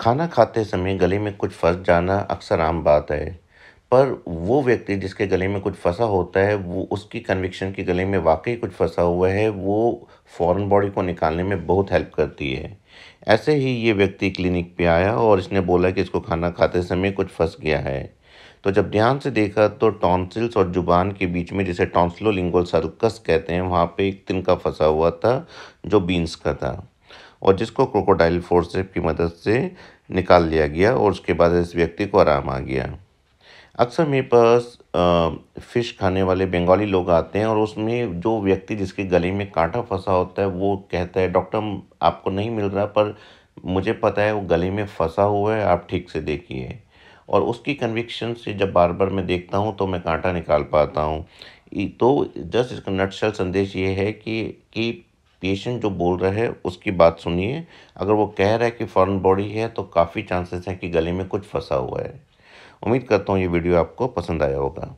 खाना खाते समय गले में कुछ फंस जाना अक्सर आम बात है पर वो व्यक्ति जिसके गले में कुछ फंसा होता है वो उसकी कन्विक्शन के गले में वाकई कुछ फंसा हुआ है वो फॉरेन बॉडी को निकालने में बहुत हेल्प करती है ऐसे ही ये व्यक्ति क्लिनिक पे आया और इसने बोला कि इसको खाना खाते समय कुछ फंस गया है तो जब ध्यान से देखा तो टॉन्सिल्स और जुबान के बीच में जिसे टॉन्सलोलिंगोल सर्कस कहते हैं वहाँ पे एक तिनका फंसा हुआ था जो बीन्स का था और जिसको क्रोकोडाइल फोर्सेप की मदद से निकाल लिया गया और उसके बाद इस व्यक्ति को आराम आ गया अक्सर मेरे पास फ़िश खाने वाले बंगाली लोग आते हैं और उसमें जो व्यक्ति जिसके गले में कांटा फंसा होता है वो कहता है डॉक्टर आपको नहीं मिल रहा पर मुझे पता है वो गले में फंसा हुआ है आप ठीक से देखिए और उसकी कन्विक्शन से जब बार बार मैं देखता हूँ तो मैं कांटा निकाल पाता हूँ तो जस्ट इसका नटशल संदेश ये है कि कि पेशेंट जो बोल रहे हैं उसकी बात सुनिए अगर वो कह रहा है कि फॉरन बॉडी है तो काफ़ी चांसेस हैं कि गले में कुछ फंसा हुआ है उम्मीद करता हूँ ये वीडियो आपको पसंद आया होगा